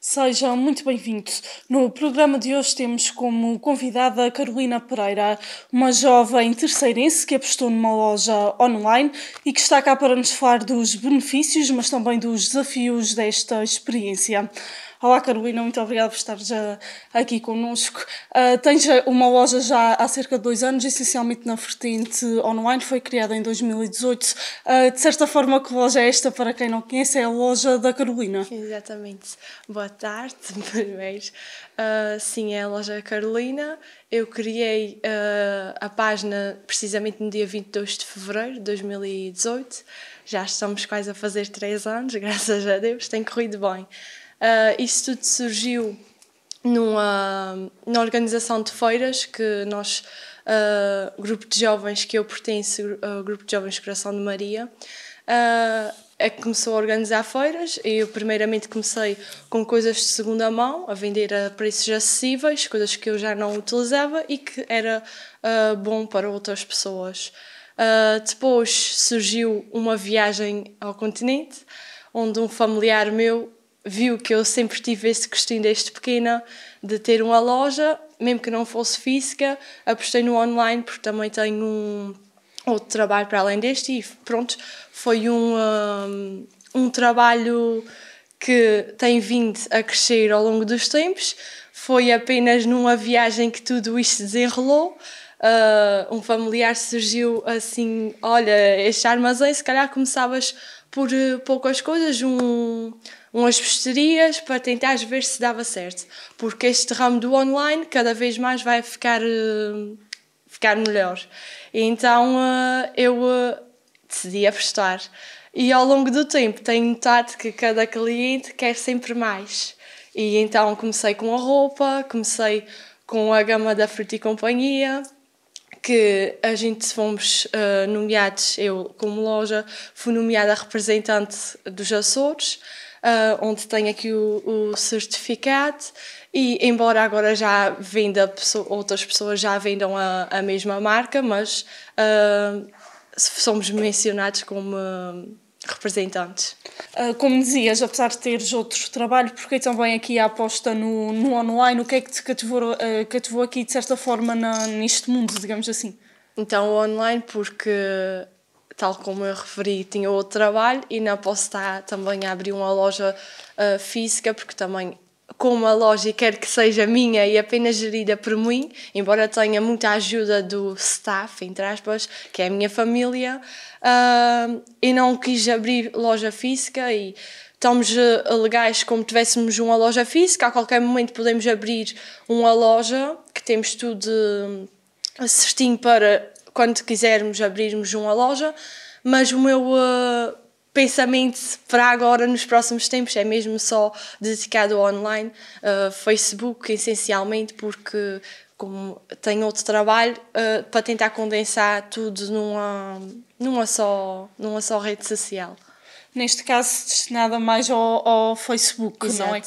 Sejam muito bem-vindos. No programa de hoje temos como convidada Carolina Pereira, uma jovem terceirense que apostou numa loja online e que está cá para nos falar dos benefícios, mas também dos desafios desta experiência. Olá Carolina, muito obrigada por estar já eh, aqui connosco. Uh, tens eh, uma loja já há cerca de dois anos, essencialmente na vertente online, foi criada em 2018. Uh, de certa forma, que loja é esta, para quem não conhece, é a loja da Carolina. Exatamente. Boa tarde, primeiro. Uh, sim, é a loja Carolina. Eu criei a página precisamente no dia 22 de fevereiro de 2018. Já estamos quase a fazer três anos, graças a Deus, tem corrido bem. Uh, ah, isso tudo surgiu numa, numa organização de feiras que nós, uh, grupo de jovens que eu pertenço, uh, grupo de jovens Coração de Maria, uh, é que começou a organizar feiras. Eu primeiramente comecei com coisas de segunda mão, a vender a preços acessíveis, coisas que eu já não utilizava e que era uh, bom para outras pessoas. Uh, depois surgiu uma viagem ao continente, onde um familiar meu viu que eu sempre tive esse gostinho desde pequena de ter uma loja, mesmo que não fosse física, apostei no online porque também tenho um outro trabalho para além deste e pronto, foi um, um, um trabalho que tem vindo a crescer ao longo dos tempos. Foi apenas numa viagem que tudo isto desenrolou. Uh, um familiar surgiu assim: Olha, este armazém, se calhar começavas por eh, poucas coisas, um, umas pesterias para tentar ver se dava certo. Porque este ramo do online cada vez mais vai ficar, eh, ficar melhor. Então eh, eu decidi apostar. E ao longo do tempo tenho notado que cada cliente quer sempre mais. E então comecei com a roupa, comecei com a gama da Fruta e Companhia, que a gente fomos uh, nomeados, eu como loja, fui nomeada representante dos Açores, uh, onde tenho aqui o, o, certificado e embora agora já venda, outras pessoas já vendam a, a mesma marca, mas uh, somos mencionados como representantes. Ah, como dizias, apesar de teres outro trabalho, porque também aqui a aposta no, no online, o que é que te cativou, uh, cativou aqui, de certa forma, na, neste mundo, digamos assim? Então, online, porque, tal como eu referi, tinha outro trabalho e na aposta também abri uma loja uh, física, porque também com uma loja quer que seja minha e apenas gerida por mim, embora tenha muita ajuda do staff, entre aspas, que é a minha família, uh, e não quis abrir loja física e estamos eh, legais como tivéssemos uma loja física, a qualquer momento podemos abrir uma loja, que temos tudo eh, certinho para quando quisermos abrirmos uma loja, mas o meu uh, pensamento para agora nos próximos tempos é mesmo só dedicado ao online, uh, Facebook essencialmente, porque como tenho outro trabalho, uh, para tentar condensar tudo numa, numa, só, numa só rede social neste caso destinada mais ao, ao Facebook, Exato. não é?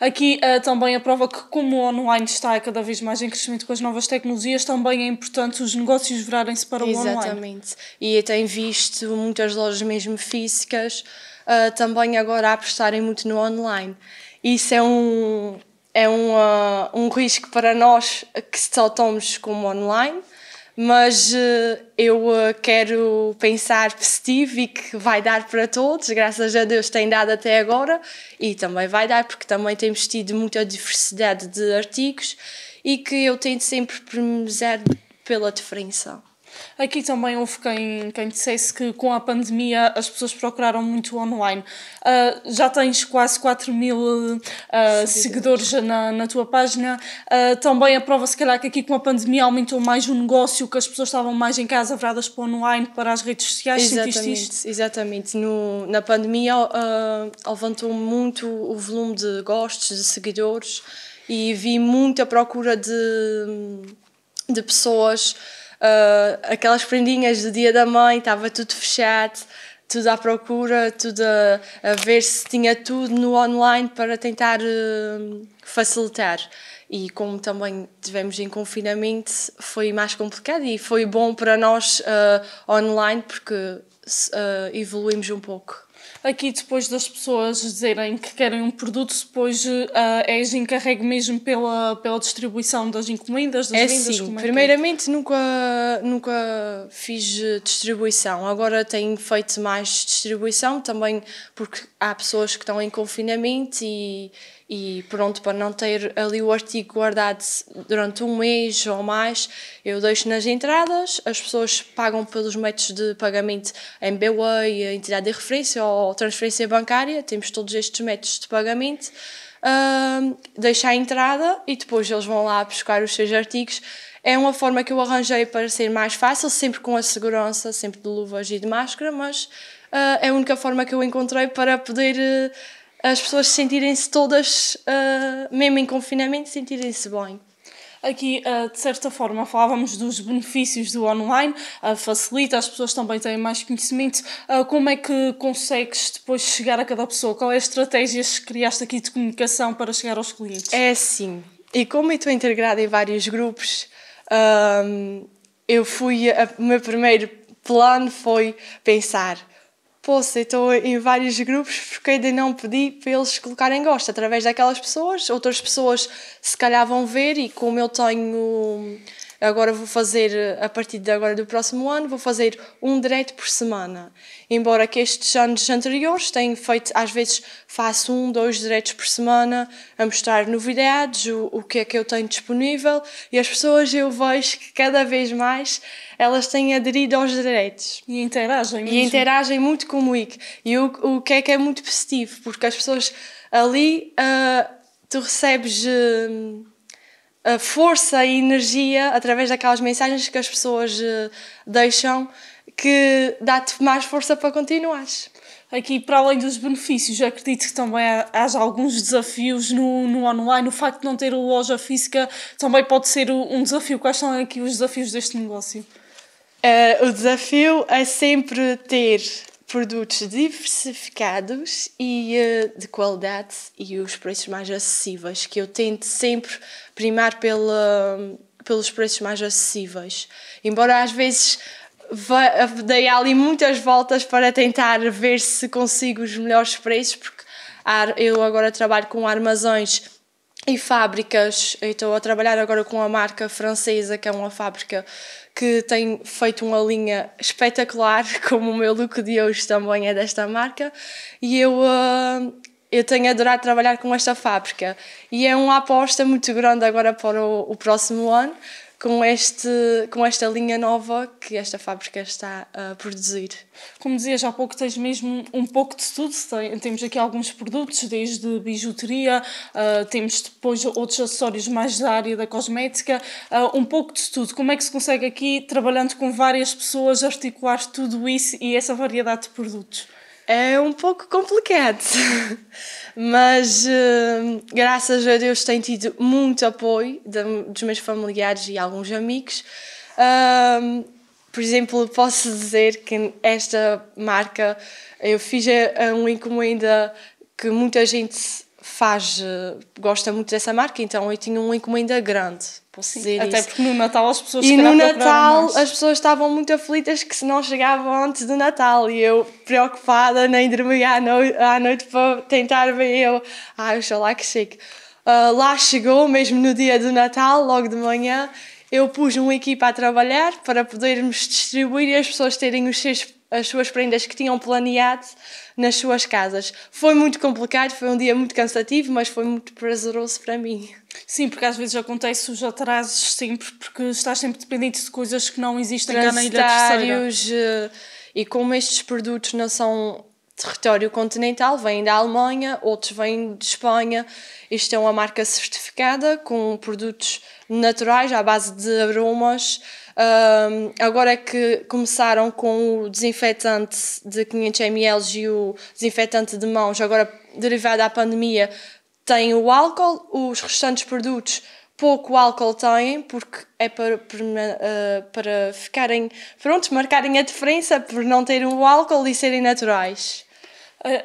Aqui uh, também a prova que, como o online está cada vez mais em crescimento com as novas tecnologias, também é importante os negócios virarem-se para o online. Exatamente. E eu tenho visto muitas lojas mesmo físicas uh, também agora apostarem muito no online. Isso é um, é um, uh, um risco para nós que só estamos como online, mas eh, eu eh, quero pensar positivo e que vai dar para todos, graças a Deus tem dado até agora e também vai dar porque também temos tido muita diversidade de artigos e que eu tento sempre premiar pela diferença. Aqui também houve quem, quem dissesse que com a pandemia as pessoas procuraram muito online. Uh, já tens quase 4 mil uh, seguidores na, na tua página. Uh, também a prova, se calhar, que aqui com a pandemia aumentou mais o negócio, que as pessoas estavam mais em casa, viradas para o online, para as redes sociais. Exatamente, isto? exatamente. No, na pandemia levantou muito o volume de gostos, de seguidores e vi muita procura de, de pessoas uh, aquelas prendinhas do dia da mãe, estava tudo fechado, tudo à procura, tudo a, a, ver se tinha tudo no online para tentar uh, facilitar. E como também tivemos em confinamento, foi mais complicado e foi bom para nós uh, online porque evoluímos um pouco aqui depois das pessoas dizerem que querem um produto, depois uh, eh, és encarregue mesmo pela, pela distribuição das encomendas, das é vendas? Sim. É, é Primeiramente que... nunca, nunca fiz eh, distribuição, agora tenho feito mais distribuição também porque há pessoas que estão em confinamento e e pronto, para não ter ali o artigo guardado durante um mês ou mais, eu deixo nas entradas, as pessoas pagam pelos métodos de pagamento em BWay, entidade de referência ou transferência bancária, temos todos estes métodos de pagamento. Uh, deixar a entrada e depois eles vão lá buscar os seus artigos. É uma forma que eu arranjei para ser mais fácil, sempre com a segurança, sempre de luvas e de máscara, mas uh, é a única forma que eu encontrei para poder uh, as pessoas sentirem-se todas, uh, mesmo em confinamento, sentirem-se bem. Aqui, ah, de certa forma, falávamos dos benefícios do online, ah, facilita, as pessoas também têm mais conhecimento. Como é que consegues depois chegar a cada pessoa? Qual é a estratégia que criaste aqui de comunicação para chegar aos clientes? É assim, e como eu estou integrada em vários grupos, eu fui, o meu primeiro plano foi pensar eu estou em vários grupos porque ainda não pedi para eles colocarem gosto através daquelas pessoas. Outras pessoas se calhar vão ver e como eu tenho agora vou fazer, eh, a partir de agora do próximo ano, vou fazer um direito por semana. Embora que estes anos anteriores tenho feito, às vezes faço um, dois direitos por semana, a mostrar novidades, o, o que é que eu tenho disponível, e as pessoas eu vejo que cada vez mais elas têm aderido aos direitos. E interagem. Mesmo. E interagem muito com o IC E o, o que é que é muito positivo, porque as pessoas ali uh, tu recebes. Uh, a força e energia através daquelas mensagens que as pessoas eh, deixam que dá-te mais força para continuares. Aqui, para além dos benefícios, acredito que também haja alguns desafios no, no online. O facto de não ter loja física também pode ser um desafio. Quais são aqui os desafios deste negócio? Uh, o desafio é sempre ter produtos diversificados e uh, de qualidade e os preços mais acessíveis, que eu tento sempre primar pela, pelos preços mais acessíveis. Embora às vezes dei ali muitas voltas para tentar ver se consigo os melhores preços, porque eu agora trabalho com armazéns e fábricas, eu estou a trabalhar agora com a marca francesa, que é uma fábrica que tem feito uma linha espetacular, como o meu look de hoje também é desta marca, e eu, ah, eu tenho adorado trabalhar com esta fábrica. E é uma aposta muito grande agora para o, o próximo ano, com, este, com esta linha nova que esta fábrica está a produzir. Como dizias há pouco, tens mesmo um pouco de tudo. Temos aqui alguns produtos, desde bijuteria, ah, temos depois outros acessórios mais da área da cosmética, ah, um pouco de tudo. Como é que se consegue aqui, trabalhando com várias pessoas, articular tudo isso e essa variedade de produtos? é um pouco complicado, mas hum, graças a Deus tenho tido muito apoio dos meus familiares e alguns amigos. Hum, por exemplo, posso dizer que esta marca eu fiz uma encomenda que muita gente faz, eh, gosta muito dessa marca, então eu tinha uma encomenda grande até isso. porque no Natal as pessoas E no Natal mais. as pessoas estavam muito aflitas que se não chegavam antes do Natal e eu preocupada nem dormia à noite, à noite para tentar ver eu, ah, eu lá que chique. Uh, lá chegou, mesmo no dia do Natal, logo de manhã, eu pus uma equipa a trabalhar para podermos distribuir e as pessoas terem os seus as suas prendas que tinham planeado nas suas casas. Foi muito complicado, foi um dia muito cansativo, mas foi muito prazeroso para mim. Sim, porque às vezes acontece os atrasos sempre, porque estás sempre dependente de coisas que não existem cá na Ilha eh, E como estes produtos não são território continental, vêm da Alemanha, outros vêm de Espanha. Isto é uma marca certificada com produtos naturais à base de aromas um, agora é que começaram com o desinfetante de 500 ml e o desinfetante de mãos, agora derivado à pandemia, tem o álcool, os restantes produtos pouco álcool têm, porque é para, para, ah, para ficarem prontos, marcarem a diferença por não terem o álcool e serem naturais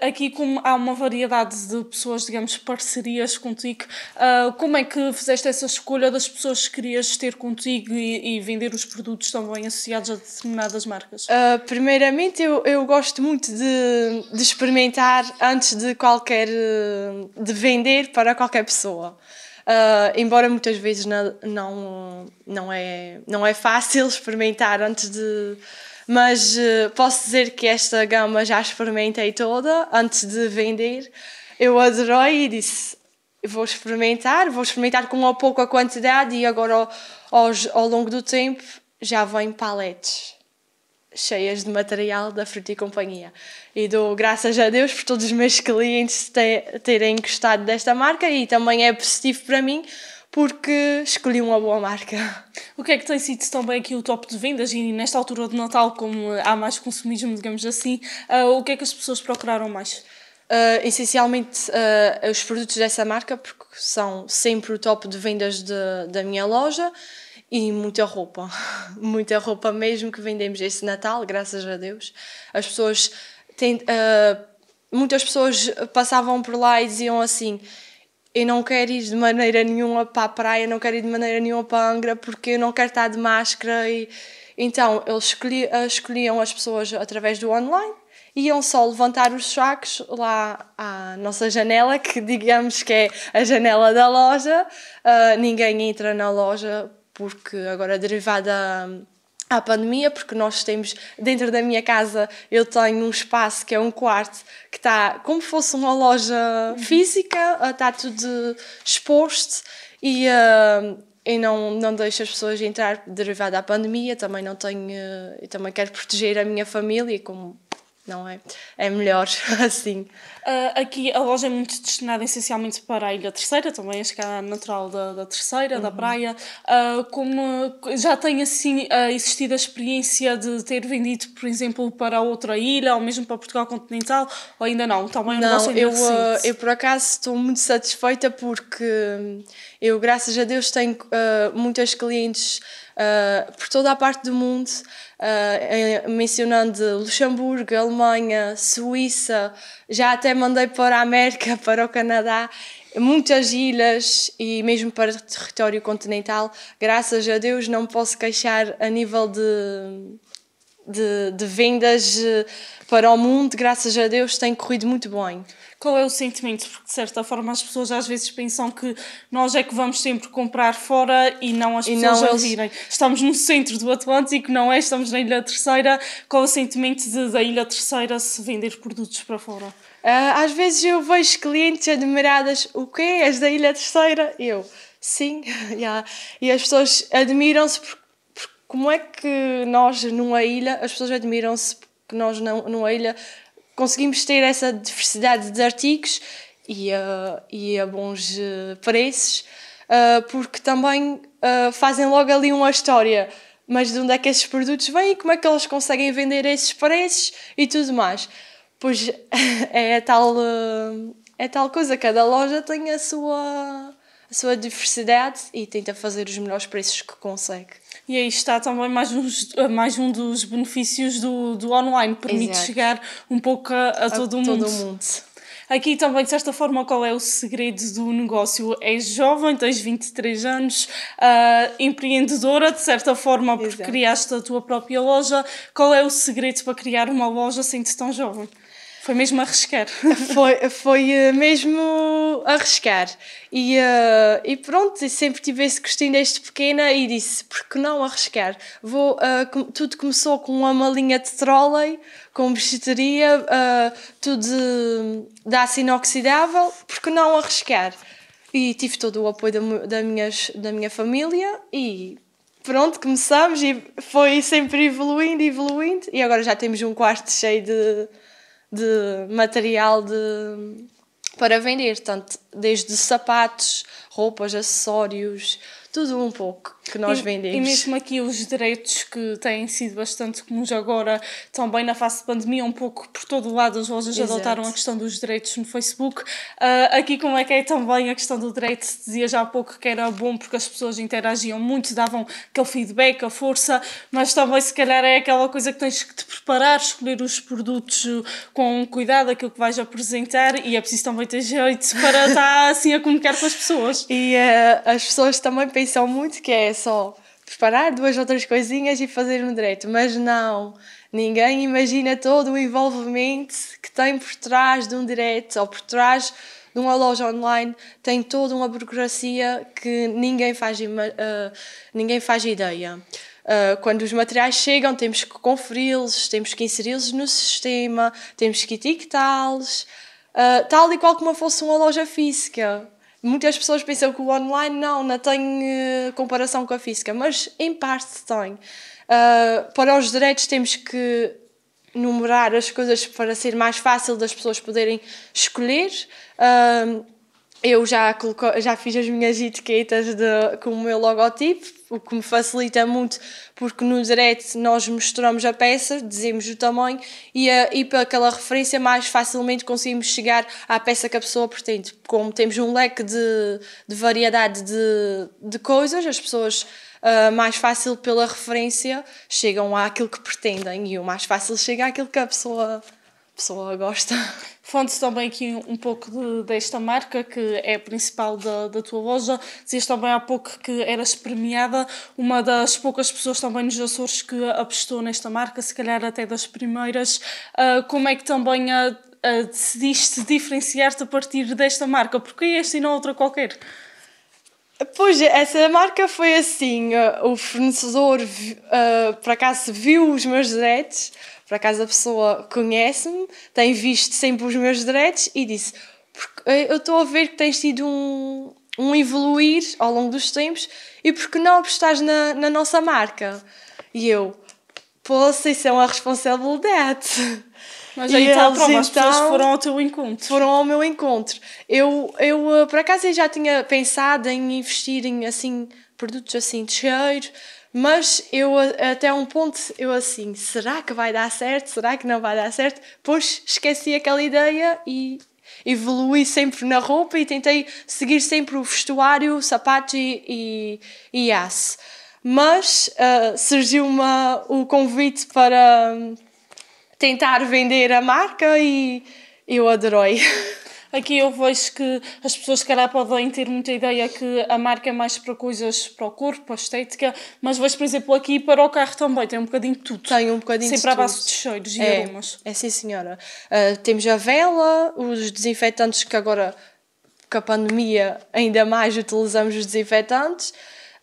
aqui como há uma variedade de pessoas, digamos, parcerias contigo, ah, como é que fizeste essa escolha das pessoas que querias ter contigo e, e vender os produtos também associados a determinadas marcas? Uh, primeiramente, eu, eu gosto muito de, de experimentar antes de qualquer... Ah, de vender para qualquer pessoa. Uh, embora muitas vezes não, não, não, é, não é fácil experimentar antes de mas uh, posso dizer que esta gama já experimentei toda antes de vender. Eu adorei e disse: vou experimentar, vou experimentar com uma pouca quantidade e agora ao, ao, ao longo do tempo já vem paletes cheias de material da e Companhia. E dou graças a Deus por todos os meus clientes terem gostado desta marca e também é positivo para mim porque escolhi uma boa marca. O que é que tem sido também aqui o top de vendas e nesta altura de Natal, como há mais consumismo, digamos assim, uh, o que é que as pessoas procuraram mais? Uh, essencialmente uh, os produtos dessa marca, porque são sempre o top de vendas de, da minha loja e muita roupa, muita roupa mesmo que vendemos esse Natal, graças a Deus. As pessoas têm, muitas pessoas passavam por lá e diziam assim eu não quero ir de maneira nenhuma para a praia, não quero ir de maneira nenhuma para a Angra porque eu não quero estar de máscara. E... Então eles escolhiam, ah, escolhiam as pessoas através do online, iam só levantar os sacos lá à nossa janela, que digamos que é a janela da loja. Uh, ninguém entra na loja porque agora derivada à pandemia, porque nós temos dentro da minha casa, eu tenho um espaço que é um quarto que está como fosse uma loja uhum. física, está tudo exposto e, uh, e não, não deixo as pessoas entrar derivada à pandemia. Também não tenho, eu eh, também quero proteger a minha família, como não é? É melhor assim. Uh, aqui a loja é muito destinada essencialmente para a Ilha Terceira, também é a natural da, da Terceira, uhum. da praia. Uh, como já tem assim uh, existido a experiência de ter vendido, por exemplo, para outra ilha ou mesmo para Portugal continental, ou ainda não? Também não, não eu, assim. ah, eu por acaso estou muito satisfeita porque eu, graças a Deus, tenho muitas clientes eh, por toda a parte do mundo, uh, mencionando Luxemburgo, Alemanha, Suíça, já até mandei para a América, para o Canadá, muitas ilhas e mesmo para território continental. Graças a Deus não posso queixar a nível de de, de vendas eh, para o mundo, graças a Deus, tem corrido muito bem qual é o sentimento? Porque de certa forma as pessoas às vezes pensam que nós é que vamos sempre comprar fora e não as e pessoas não a virem. Eles... Estamos no centro do Atlântico, não é? Estamos na Ilha Terceira. Qual é o sentimento de, da Ilha Terceira se vender produtos para fora? Uh, às vezes eu vejo clientes admiradas, o quê? És da Ilha Terceira? Eu, sim. yeah. E as pessoas admiram-se porque como é que nós, numa ilha, as pessoas admiram-se que nós, não, numa ilha, conseguimos ter essa diversidade de artigos e a, eh, e a eh, bons eh, preços, porque também fazem logo ali uma história mas de onde é que esses produtos vêm e como é que eles conseguem vender esses preços e tudo mais. Pois é tal, é tal coisa, cada loja tem a sua, a sua diversidade e tenta fazer os melhores preços que consegue. E aí está também mais, uns, mais um dos benefícios do, do online, permite Exato. chegar um pouco a, a, a todo, o todo mundo. mundo. Aqui também, de certa forma, qual é o segredo do negócio? És jovem, tens 23 anos, uh, empreendedora, de certa forma, porque Exato. criaste a tua própria loja. Qual é o segredo para criar uma loja sendo tão jovem? Foi mesmo arriscar. foi, foi eh, mesmo arriscar. E, uh, e pronto, sempre tive esse gostinho desde pequena e disse, por que não arriscar? Vou, uh, tudo começou com uma malinha de trolley, com bijuteria, uh, tudo de, hum, de aço inoxidável, por que não arriscar? E tive todo o apoio da, da, minhas, da minha família e pronto, começamos e foi sempre evoluindo, evoluindo e agora já temos um quarto cheio de de material de, para vender, tanto desde sapatos, roupas, acessórios, tudo um pouco que nós e, vendemos. E mesmo aqui os direitos que têm sido bastante comuns agora, também na face de pandemia, um pouco por todo o lado as lojas Exato. adotaram a questão dos direitos no Facebook. Uh, aqui como é que é também a questão do direito, se dizia já há pouco que era bom porque as pessoas interagiam muito, davam aquele feedback, a força, mas também se calhar é aquela coisa que tens que te preparar, escolher os produtos com cuidado, aquilo que vais apresentar e é preciso também ter jeito para estar assim a comunicar com as pessoas. E uh, as pessoas também pensam pensam muito que é só preparar duas ou três coisinhas e fazer um direito, mas não. Ninguém imagina todo o envolvimento que tem por trás de um direito ou por trás de uma loja online. Tem toda uma burocracia que ninguém faz, uh, ninguém faz ideia. Uh, quando os materiais chegam, temos que conferi-los, temos que inseri-los no sistema, temos que etiquetá-los, uh, tal e qual como fosse uma loja física muitas pessoas pensam que o online não, não tem uh, comparação com a física, mas em parte tem. Uh, para os direitos temos que numerar as coisas para ser mais fácil das pessoas poderem escolher. Uh, eu já, já fiz as minhas etiquetas de, com o meu logotipo o que me facilita muito, porque no direct nós mostramos a peça, dizemos o tamanho e, a, e pelaquela referência mais facilmente conseguimos chegar à peça que a pessoa pretende. Como temos um leque de, de variedade de, de coisas, as pessoas. Uh, mais fácil pela referência chegam àquilo que pretendem e o mais fácil chega àquilo que a pessoa pessoa gosta. Fonte também aqui um pouco de, desta marca, que é a principal da, da tua loja. Dizias também há pouco que eras premiada, uma das poucas pessoas também nos Açores que apostou nesta marca, se calhar até das primeiras. Uh, como é que também uh, uh, decidiste diferenciar-te a partir desta marca? Porque é esta e não outra qualquer? Pois, essa marca foi assim, ah, o fornecedor uh, por acaso viu os meus diretos, por acaso a pessoa conhece-me, tem visto sempre os meus direitos e disse: eh, Eu estou a ver que tens tido um, um evoluir ao longo dos tempos e por que não apostares na, na nossa marca? E eu, poxa, isso é uma responsabilidade. Mas aí está as então, pessoas foram ao teu encontro. Foram ao meu encontro. Eu, eu eh, por acaso, eu já tinha pensado em investir em, assim, produtos assim de cheiro, mas eu até um ponto eu assim, será que vai dar certo? Será que não vai dar certo? Pois esqueci aquela ideia e evolui sempre na roupa e tentei seguir sempre o vestuário, sapatos e, e, e aço. Mas uh, surgiu uma, o convite para hum, tentar vender a marca e eu adorei. Aqui eu vejo que as pessoas, se calhar, podem ter muita ideia que a marca é mais para coisas para o corpo, para a estética, mas vejo, por exemplo, aqui para o carro também, tem um bocadinho de tudo. Tem um bocadinho Sempre de à base de cheiros é, e aromas. É, sim, senhora. Uh, temos a vela, os desinfetantes que agora, com a pandemia, ainda mais utilizamos os desinfetantes.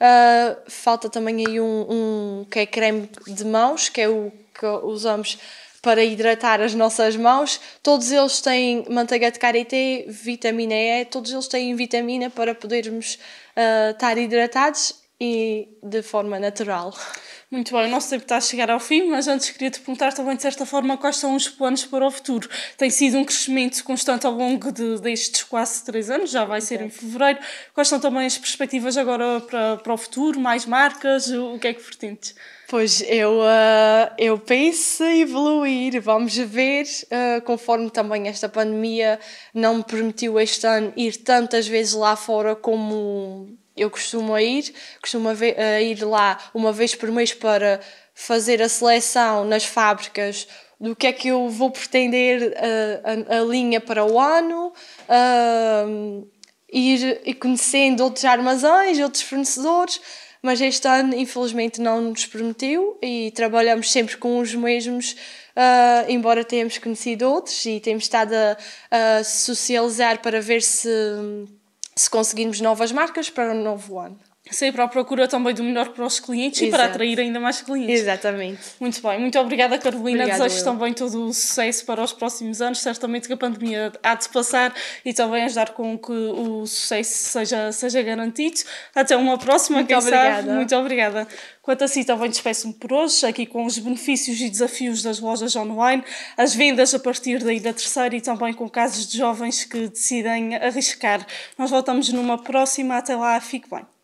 Uh, falta também aí um, um que é creme de mãos, que é o que usamos para hidratar as nossas mãos. Todos eles têm manteiga de karité, vitamina E, todos eles têm vitamina para podermos uh, estar hidratados e de forma natural. Muito bem, o nosso tempo está a chegar ao fim, mas antes queria te perguntar também, de certa forma, quais são os planos para o futuro? Tem sido um crescimento constante ao longo de, destes quase três anos, já vai ser em fevereiro. Quais são também as perspectivas agora para, para o futuro? Mais marcas? O que é que pretendes? Pois, eu, uh, eu penso evoluir, vamos ver, uh, conforme também esta pandemia não me permitiu este ano ir tantas vezes lá fora como eu costumo ir, costumo ir lá uma vez por mês para fazer a seleção nas fábricas do que é que eu vou pretender a, ah, a, a linha para o ano, ir e conhecendo outros armazéns, outros fornecedores, mas este ano infelizmente não nos permitiu e trabalhamos sempre com os mesmos, ah, embora tenhamos conhecido outros e temos estado a, a socializar para ver se se conseguirmos novas marcas para o um novo ano sair à procura também do melhor para os clientes Exato. e para atrair ainda mais clientes. Exatamente. Muito bem, muito obrigada Carolina, obrigada. desejo eu. também todo o sucesso para os próximos anos, certamente que a pandemia há de passar e também ajudar com que o sucesso seja, seja garantido. Até uma próxima, muito quem obrigada. sabe. Muito obrigada. Quanto a si, também despeço-me por hoje, aqui com os benefícios e desafios das lojas online, as vendas a partir daí da terceira e também com casos de jovens que decidem arriscar. Nós voltamos numa próxima, até lá, fique bem.